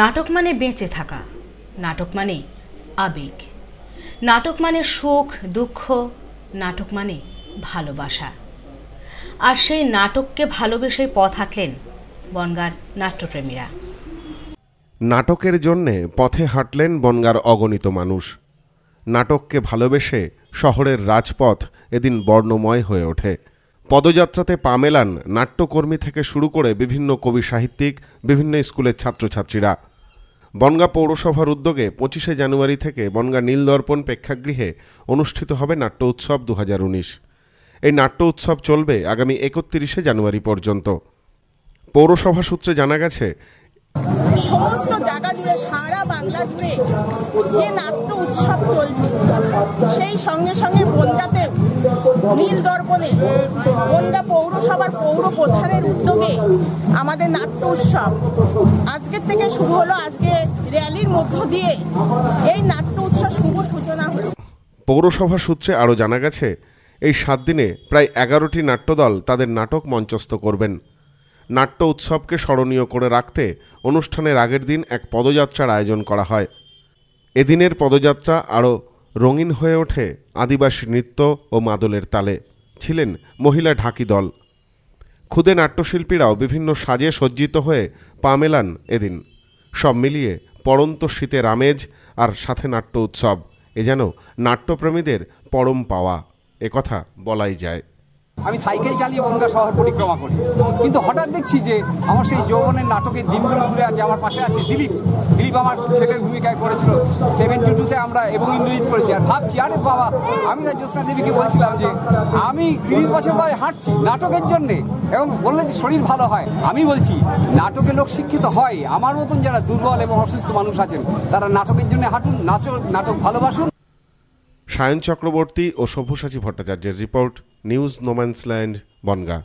নাটক মানে বেঁচে থাকা নাটক মানে আবেগ নাটক মানে সুখ দুঃখ নাটক মানে ভালোবাসা আর সেই নাটককে ভালোবেসে পথ হাঁটলেন বনগার নাট্যপ্রেমীরা নাটকের জন্যে পথে হাঁটলেন বনগার অগণিত মানুষ নাটককে ভালোবেসে শহরের রাজপথ এদিন বর্ণময় হয়ে ওঠে পদযাত্রাতে পা মেলান নাট্যকর্মী থেকে শুরু করে বিভিন্ন কবি সাহিত্যিক বিভিন্ন স্কুলের ছাত্রছাত্রীরা বনগা পৌরসভার উদ্যোগে পঁচিশে জানুয়ারি থেকে বনগা নীলদর্পণ প্রেক্ষাগৃহে অনুষ্ঠিত হবে নাট্য উৎসব দু এই নাট্য উৎসব চলবে আগামী একত্রিশে জানুয়ারি পর্যন্ত পৌরসভা সূত্রে জানা গেছে সমস্ত জায়গা জুড়ে সারা বাংলা জুড়ে যে নাট্য উৎসব চলছে সেই সঙ্গে সঙ্গে নীল দর্পণে বনগা পৌরসভার পৌর প্রধানের উদ্যোগে আমাদের নাট্য উৎসব আজকের থেকে শুরু হলো আজকে র্যালির মধ্য দিয়ে এই নাট্য উৎসব শুভ সূচনা হলো পৌরসভা সূত্রে আরও জানা গেছে এই সাত দিনে প্রায় এগারোটি নাট্যদল তাদের নাটক মঞ্চস্থ করবেন নাট্য উৎসবকে স্মরণীয় করে রাখতে অনুষ্ঠানের আগের দিন এক পদযাত্রার আয়োজন করা হয় এদিনের পদযাত্রা আরও রঙিন হয়ে ওঠে আদিবাসী নৃত্য ও মাদলের তালে ছিলেন মহিলা ঢাকি দল খুদে নাট্যশিল্পীরাও বিভিন্ন সাজে সজ্জিত হয়ে পা মেলান এদিন সব মিলিয়ে পড়ন্ত শীতের আমেজ আর সাথে নাট্য উৎসব এ যেন নাট্যপ্রেমীদের পরম পাওয়া একথা বলাই যায় আমি সাইকেল চালিয়ে বনগা শহর পরিক্রমা করি কিন্তু হঠাৎ দেখছি যে আমার সেই যৌবনের নাটকের দিনগুলো ঘুরে আছে আমার পাশে আছে দিলীপ দিলীপ আমার ছেলের ভূমিকায় করেছিল সেভেন্টি টুতে আমরা এবং ইন্দ্রজিৎ করেছি আর ভাবছি আরে বাবা আমি না জ্যোৎস্না দেবীকে বলছিলাম যে আমি তিরিশ বছর পরে হাঁটছি নাটকের জন্যে এবং বললে যে শরীর ভালো হয় আমি বলছি নাটকে লোক শিক্ষিত হয় আমার মতন যারা দুর্বল এবং অসুস্থ মানুষ আছেন তারা নাটকের জন্য হাঁটুন নাচ নাটক ভালোবাসুন সায়ন চক্রবর্তী ও সব্যসাচী ভট্টাচার্যের রিপোর্ট নিউজ নোম্যান্সল্যান্ড বনগা